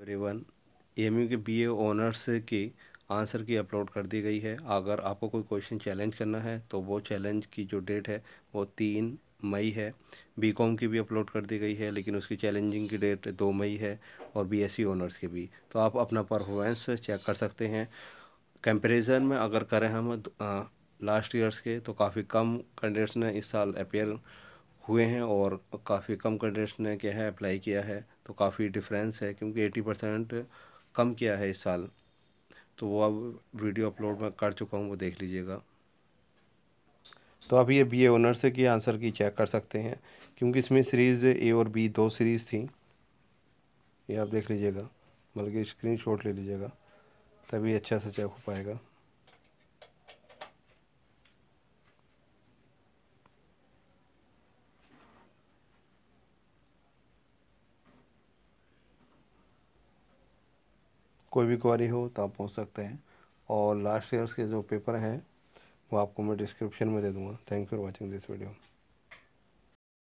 everyone AMU के BA honours की answer key upload कर दी गई है अगर आपको कोई क्वेश्चन चैलेंज करना है तो वो चैलेंज की जो डेट है वो तीन मई है बीकॉम की भी अपलोड कर दी गई है लेकिन उसकी चैलेंजिंग की डेट दो मई है और बीएससी ऑनर्स e की भी तो आप अपना परफॉर्मेंस चेक कर सकते हैं कंपेरिज़न में अगर करें हम लास्ट ईयर्स के तो काफ़ी कम कैंडिडेट्स ने इस साल अपेयर हुए हैं और काफ़ी कम कैंडिडेट्स ने क्या है अप्लाई किया है तो काफ़ी डिफरेंस है क्योंकि एटी परसेंट कम किया है इस साल तो वो अब वीडियो अपलोड में कर चुका हूँ वो देख लीजिएगा तो आप ये बी ए ओनर से की आंसर की चेक कर सकते हैं क्योंकि इसमें सीरीज़ ए और बी दो सीरीज़ थी ये आप देख लीजिएगा बल्कि स्क्रीन शॉट ले लीजिएगा तभी अच्छा से चेक हो पाएगा कोई भी क्वारी हो तो आप पूछ सकते हैं और लास्ट ईयर्स के जो पेपर हैं वो आपको मैं डिस्क्रिप्शन में दे दूँगा thank for watching this video